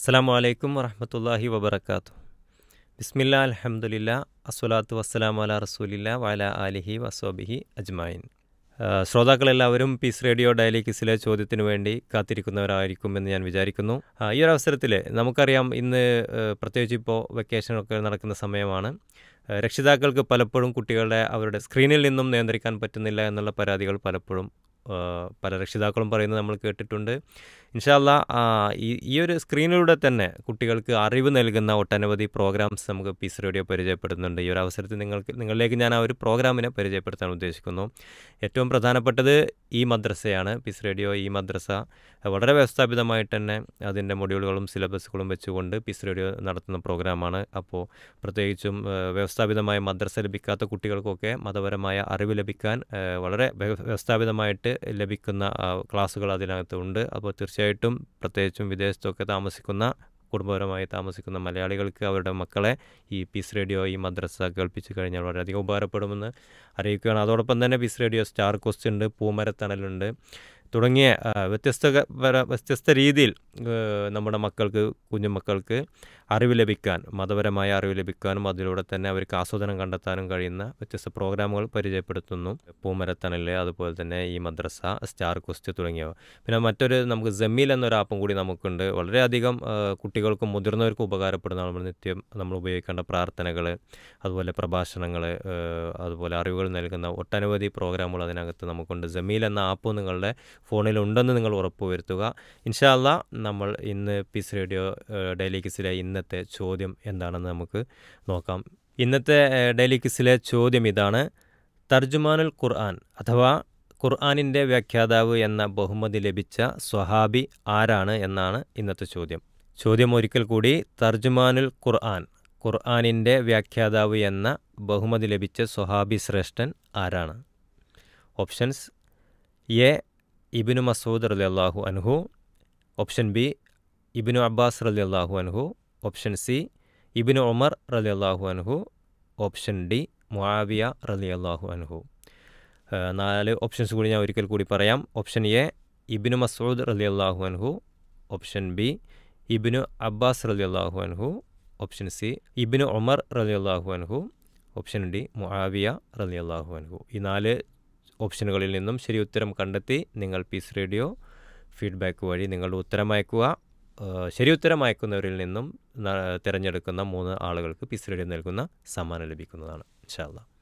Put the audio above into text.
അസ്സാം വലൈക്കും വറഹമത്തല്ലാഹി വബർക്കാത്തു ബിസ്മില്ല അലഹമുല്ല അസ്വലാത്തു വസ്സലാം അല റസൂലില്ല വാല അലിഹി വസോബിഹി അജ്മായിൻ ശ്രോതാക്കളെല്ലാവരും പീസ് റേഡിയോ ഡയലിക്സിലെ ചോദ്യത്തിന് ചോദ്യത്തിനു വേണ്ടി കാത്തിരിക്കുന്നവരായിരിക്കും എന്ന് ഞാൻ വിചാരിക്കുന്നു ഈ ഒരു അവസരത്തിൽ നമുക്കറിയാം ഇന്ന് പ്രത്യേകിച്ച് ഇപ്പോൾ വെക്കേഷനൊക്കെ നടക്കുന്ന സമയമാണ് രക്ഷിതാക്കൾക്ക് പലപ്പോഴും കുട്ടികളുടെ അവരുടെ സ്ക്രീനിൽ നിന്നും നിയന്ത്രിക്കാൻ പറ്റുന്നില്ല എന്നുള്ള പരാതികൾ പലപ്പോഴും പല രക്ഷിതാക്കളും പറയുന്നത് നമ്മൾ കേട്ടിട്ടുണ്ട് ഇൻഷാല്ല ഈ ഒരു സ്ക്രീനിലൂടെ തന്നെ കുട്ടികൾക്ക് അറിവ് നൽകുന്ന ഒട്ടനവധി പ്രോഗ്രാംസ് നമുക്ക് പീസ് റേഡിയോ പരിചയപ്പെടുത്തുന്നുണ്ട് ഈ ഒരു അവസരത്തിൽ നിങ്ങൾക്ക് നിങ്ങളിലേക്ക് ഞാൻ ആ ഒരു പ്രോഗ്രാമിനെ പരിചയപ്പെടുത്താൻ ഉദ്ദേശിക്കുന്നു ഏറ്റവും പ്രധാനപ്പെട്ടത് ഈ മദ്രസയാണ് പിസ് റേഡിയോ ഈ മദ്രസ വളരെ വ്യവസ്ഥാപിതമായിട്ട് തന്നെ അതിൻ്റെ മൊഡ്യൂളുകളും സിലബസുകളും വെച്ചുകൊണ്ട് പിസ് റേഡിയോ നടത്തുന്ന പ്രോഗ്രാമാണ് അപ്പോൾ പ്രത്യേകിച്ചും വ്യവസ്ഥാപിതമായ മദ്രസ ലഭിക്കാത്ത കുട്ടികൾക്കൊക്കെ മതപരമായ അറിവ് ലഭിക്കാൻ വളരെ വ്യവസ്ഥാപിതമായിട്ട് ലഭിക്കുന്ന ക്ലാസ്സുകൾ അതിനകത്തുണ്ട് അപ്പോൾ തീർച്ചയായിട്ടും പ്രത്യേകിച്ചും വിദേശത്തൊക്കെ താമസിക്കുന്ന കുടുംബപരമായി താമസിക്കുന്ന മലയാളികൾക്ക് അവരുടെ മക്കളെ ഈ പീസ് റേഡിയോ ഈ മദ്രസ കേൾപ്പിച്ച് കഴിഞ്ഞാൽ വളരെയധികം ഉപകാരപ്പെടുമെന്ന് അറിയിക്കുകയാണ് അതോടൊപ്പം തന്നെ പീസ് റേഡിയോ സ്റ്റാർ ക്വസ്റ്റ് ഉണ്ട് പൂമരത്തണലുണ്ട് തുടങ്ങിയ വ്യത്യസ്ത വ്യത്യസ്ത രീതിയിൽ നമ്മുടെ മക്കൾക്ക് കുഞ്ഞുമക്കൾക്ക് അറിവ് ലഭിക്കാൻ മതപരമായ അറിവ് ലഭിക്കാനും അതിലൂടെ തന്നെ അവർക്ക് ആസ്വാദനം കണ്ടെത്താനും കഴിയുന്ന വ്യത്യസ്ത പ്രോഗ്രാമുകൾ പരിചയപ്പെടുത്തുന്നു പൂമരത്തണല് അതുപോലെ തന്നെ ഈ മദ്രസ സ്റ്റാർ കുസ്തി തുടങ്ങിയവ പിന്നെ മറ്റൊരു നമുക്ക് ജമീൽ എന്നൊരു ആപ്പും കൂടി നമുക്കുണ്ട് വളരെയധികം കുട്ടികൾക്കും മുതിർന്നവർക്കും ഉപകാരപ്പെടുന്ന നമ്മൾ നിത്യം നമ്മൾ ഉപയോഗിക്കേണ്ട പ്രാർത്ഥനകൾ അതുപോലെ പ്രഭാഷണങ്ങൾ അതുപോലെ അറിവുകൾ നൽകുന്ന ഒട്ടനവധി പ്രോഗ്രാമുകൾ അതിനകത്ത് നമുക്കുണ്ട് ജമീൽ എന്ന ആപ്പ് നിങ്ങളുടെ ഫോണിലുണ്ടെന്ന് നിങ്ങൾ ഉറപ്പുവരുത്തുക ഇൻഷാല്ല നമ്മൾ ഇന്ന് പീസ് റേഡിയോ ഡെയിലി കിസിലെ ഇന്നത്തെ ചോദ്യം എന്താണെന്ന് നമുക്ക് നോക്കാം ഇന്നത്തെ ഡെയിലി കിസിലെ ചോദ്യം ഇതാണ് തർജുമാനുൽ ഖുർആൻ അഥവാ ഖുർആാനിൻ്റെ വ്യാഖ്യാതാവ് എന്ന ബഹുമതി ലഭിച്ച സ്വഹാബി ആരാണ് എന്നാണ് ഇന്നത്തെ ചോദ്യം ചോദ്യം ഒരിക്കൽ കൂടി തർജുമാനുൽ ഖുർആൻ ഖുർആാനിൻ്റെ വ്യാഖ്യാതാവ് എന്ന ബഹുമതി ലഭിച്ച സ്വഹാബി ശ്രേഷ്ഠൻ ആരാണ് ഓപ്ഷൻസ് എ ഇബിനു മസൂദ് അലി അള്ളാഹു അൻഹു ഓപ്ഷൻ ബി ഇബിനു അബ്ബാസ് അലി അള്ളാഹു അൻഹു ഓപ്ഷൻ സി ഇബിനു ഒമർ അലി അള്ളാഹു അൻഹു ഓപ്ഷൻ ഡി മുആവിയ റലി അള്ളാഹു അൻഹു നാല് ഓപ്ഷൻസ് കൂടി ഞാൻ ഒരിക്കൽ കൂടി പറയാം ഓപ്ഷൻ എ ഇബിനു മസൂദ് റലി അള്ളാഹു അൻഹു ഓപ്ഷൻ ബി ഇബിനു അബ്ബാസ് റലി അള്ളാഹു അൻഹു ഓപ്ഷൻ സി ഇബിനു ഒമർ റലി അള്ളാഹു അൻഹു ഓപ്ഷൻ ഡി മുആവിയ റലി അള്ളാഹു അൻഹു ഈ നാല് ഓപ്ഷനുകളിൽ നിന്നും ശരി ഉത്തരം കണ്ടെത്തി നിങ്ങൾ പീസ് റേഡിയോ ഫീഡ്ബാക്ക് വഴി നിങ്ങളുടെ ഉത്തരം അയക്കുക ശരി ഉത്തരം അയക്കുന്നവരിൽ നിന്നും തിരഞ്ഞെടുക്കുന്ന മൂന്ന് ആളുകൾക്ക് പീസ് റേഡിയോ നൽകുന്ന സമ്മാനം ലഭിക്കുന്നതാണ് ഇൻഷാല്ല